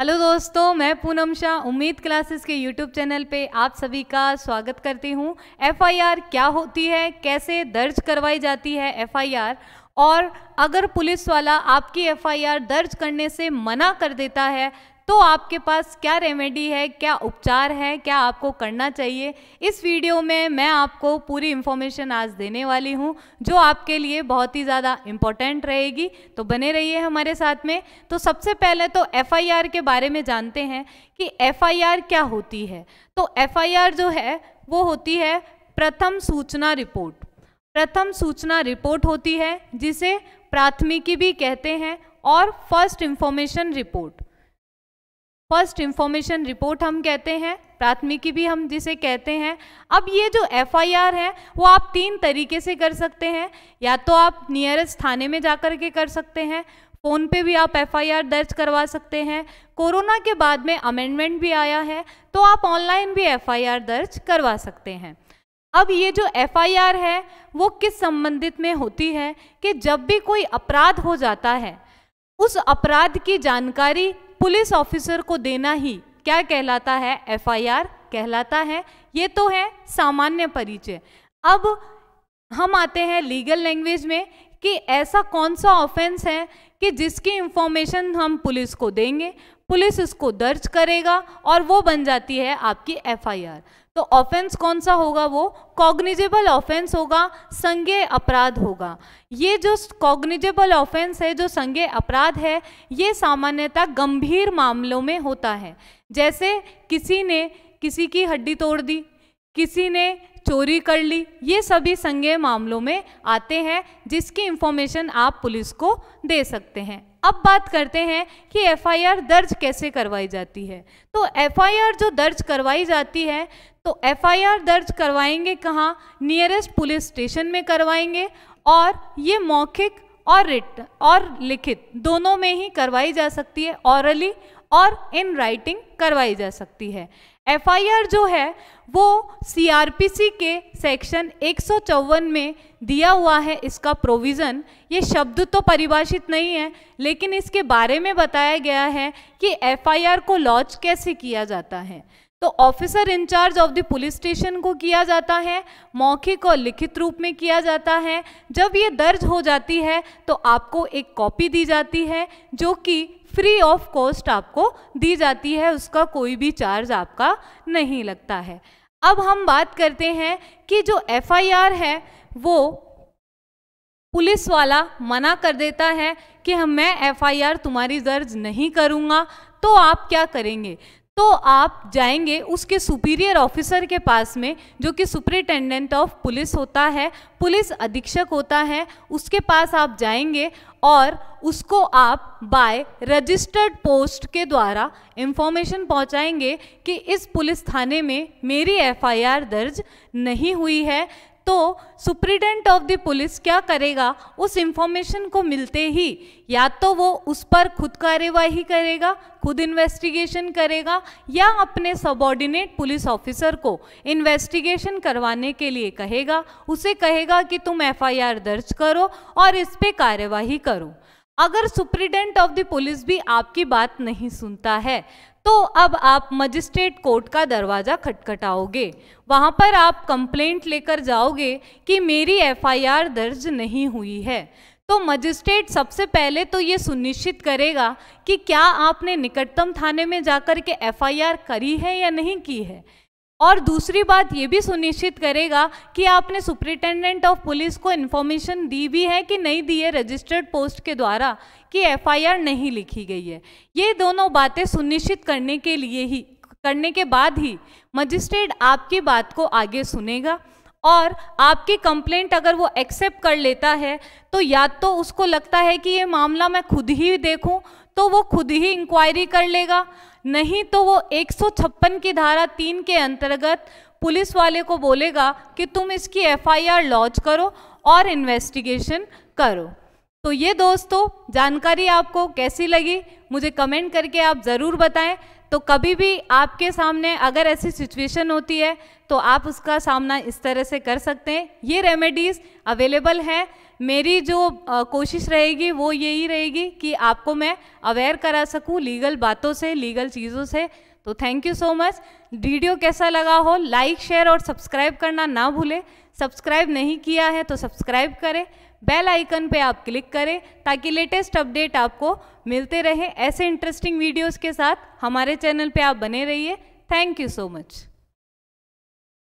hello दोस्तों मैं पूनम शाह उम्मीद क्लासेस के यूट्यूब चैनल पे आप सभी का स्वागत करती हूँ एफआईआर क्या होती है कैसे दर्ज करवाई जाती है एफआईआर और अगर पुलिस वाला आपकी एफआईआर दर्ज करने से मना कर देता है तो आपके पास क्या रेमेडी है क्या उपचार है क्या आपको करना चाहिए इस वीडियो में मैं आपको पूरी इन्फॉर्मेशन आज देने वाली हूँ जो आपके लिए बहुत ही ज़्यादा इम्पोर्टेंट रहेगी तो बने रहिए हमारे साथ में तो सबसे पहले तो एफ़ के बारे में जानते हैं कि एफ़ क्या होती है तो एफ़ जो है वो होती है प्रथम सूचना रिपोर्ट प्रथम सूचना रिपोर्ट होती है जिसे प्राथमिकी भी कहते हैं और first information report first information report हम कहते हैं प्राथमिकी भी हम जिसे कहते हैं अब ये जो एफआईआर है वो आप तीन तरीके से कर सकते हैं या तो आप नियरेस्ट थाने में जाकर के कर सकते हैं फ़ोन पे भी आप एफआईआर दर्ज करवा सकते हैं कोरोना के बाद में अमेंडमेंट भी आया है तो आप ऑनलाइन भी एफआईआर दर्ज करवा सकते हैं अब ये जो एफआईआर है वो किस संबंधित में होती है कि जब भी कोई अपराध हो जाता है उस अपराध की जानकारी पुलिस ऑफिसर को देना ही क्या कहलाता है एफआईआर कहलाता है ये तो है सामान्य परिचय अब हम आते हैं लीगल लैंग्वेज में कि ऐसा कौन सा ऑफेंस है कि जिसकी इंफॉर्मेशन हम पुलिस को देंगे पुलिस इसको दर्ज करेगा और वो बन जाती है आपकी एफआईआर तो ऑफेंस कौन सा होगा वो कॉग्निजेबल ऑफेंस होगा संज्ञे अपराध होगा ये जो कॉग्निजेबल ऑफेंस है जो संज्ञे अपराध है ये सामान्यतः गंभीर मामलों में होता है जैसे किसी ने किसी की हड्डी तोड़ दी किसी ने चोरी कर ली ये सभी संज्ञेय मामलों में आते हैं जिसकी इंफॉर्मेशन आप पुलिस को दे सकते हैं अब बात करते हैं कि एफआईआर दर्ज कैसे करवाई जाती है तो एफआईआर जो दर्ज करवाई जाती है तो एफआईआर दर्ज करवाएंगे कहाँ नियरेस्ट पुलिस स्टेशन में करवाएंगे और ये मौखिक और रिट और लिखित दोनों में ही करवाई जा सकती है ऑरली और इन राइटिंग करवाई जा सकती है एफआईआर जो है वो सीआरपीसी के सेक्शन एक में दिया हुआ है इसका प्रोविज़न ये शब्द तो परिभाषित नहीं है लेकिन इसके बारे में बताया गया है कि एफआईआर को लॉन्च कैसे किया जाता है तो officer in charge of the police station को किया जाता है मौखिक और लिखित रूप में किया जाता है जब ये दर्ज हो जाती है तो आपको एक कॉपी दी जाती है जो कि फ्री ऑफ कॉस्ट आपको दी जाती है उसका कोई भी चार्ज आपका नहीं लगता है अब हम बात करते हैं कि जो एफआईआर है वो पुलिस वाला मना कर देता है कि हम हाँ, मैं एफआईआर तुम्हारी दर्ज नहीं करूँगा तो आप क्या करेंगे तो आप जाएंगे उसके सुपीरियर ऑफिसर के पास में जो कि सुपरिटेंडेंट ऑफ पुलिस होता है पुलिस अधीक्षक होता है उसके पास आप जाएंगे और उसको आप बाय रजिस्टर्ड पोस्ट के द्वारा इंफॉर्मेशन पहुंचाएंगे कि इस पुलिस थाने में मेरी एफआईआर दर्ज नहीं हुई है तो सुप्रिटेंडेंट ऑफ द पुलिस क्या करेगा उस इंफॉर्मेशन को मिलते ही या तो वो उस पर खुद कार्यवाही करेगा खुद इन्वेस्टिगेशन करेगा या अपने सबॉर्डिनेट पुलिस ऑफिसर को इन्वेस्टिगेशन करवाने के लिए कहेगा उसे कहेगा कि तुम एफआईआर दर्ज करो और इस पर कार्यवाही करो अगर सुप्रिटेंडेंट ऑफ द पुलिस भी आपकी बात नहीं सुनता है तो अब आप मजिस्ट्रेट कोर्ट का दरवाज़ा खटखटाओगे वहाँ पर आप कंप्लेंट लेकर जाओगे कि मेरी एफआईआर दर्ज नहीं हुई है तो मजिस्ट्रेट सबसे पहले तो ये सुनिश्चित करेगा कि क्या आपने निकटतम थाने में जाकर के एफआईआर करी है या नहीं की है और दूसरी बात ये भी सुनिश्चित करेगा कि आपने सुपरिटेंडेंट ऑफ पुलिस को इन्फॉर्मेशन दी भी है कि नहीं दी है रजिस्टर्ड पोस्ट के द्वारा कि एफआईआर नहीं लिखी गई है ये दोनों बातें सुनिश्चित करने के लिए ही करने के बाद ही मजिस्ट्रेट आपकी बात को आगे सुनेगा और आपकी कंप्लेंट अगर वो एक्सेप्ट कर लेता है तो या तो उसको लगता है कि ये मामला मैं खुद ही देखूँ तो वो खुद ही इंक्वायरी कर लेगा नहीं तो वो एक की धारा तीन के अंतर्गत पुलिस वाले को बोलेगा कि तुम इसकी एफआईआर लॉन्च करो और इन्वेस्टिगेशन करो तो ये दोस्तों जानकारी आपको कैसी लगी मुझे कमेंट करके आप ज़रूर बताएं तो कभी भी आपके सामने अगर ऐसी सिचुएशन होती है तो आप उसका सामना इस तरह से कर सकते हैं ये रेमेडीज़ अवेलेबल हैं मेरी जो कोशिश रहेगी वो यही रहेगी कि आपको मैं अवेयर करा सकूँ लीगल बातों से लीगल चीज़ों से तो thank you so much video कैसा लगा हो लाइक शेयर और सब्सक्राइब करना ना भूलें सब्सक्राइब नहीं किया है तो सब्सक्राइब करें बेल आइकन पे आप क्लिक करें ताकि लेटेस्ट अपडेट आपको मिलते रहे ऐसे इंटरेस्टिंग वीडियोस के साथ हमारे चैनल पे आप बने रहिए थैंक यू सो मच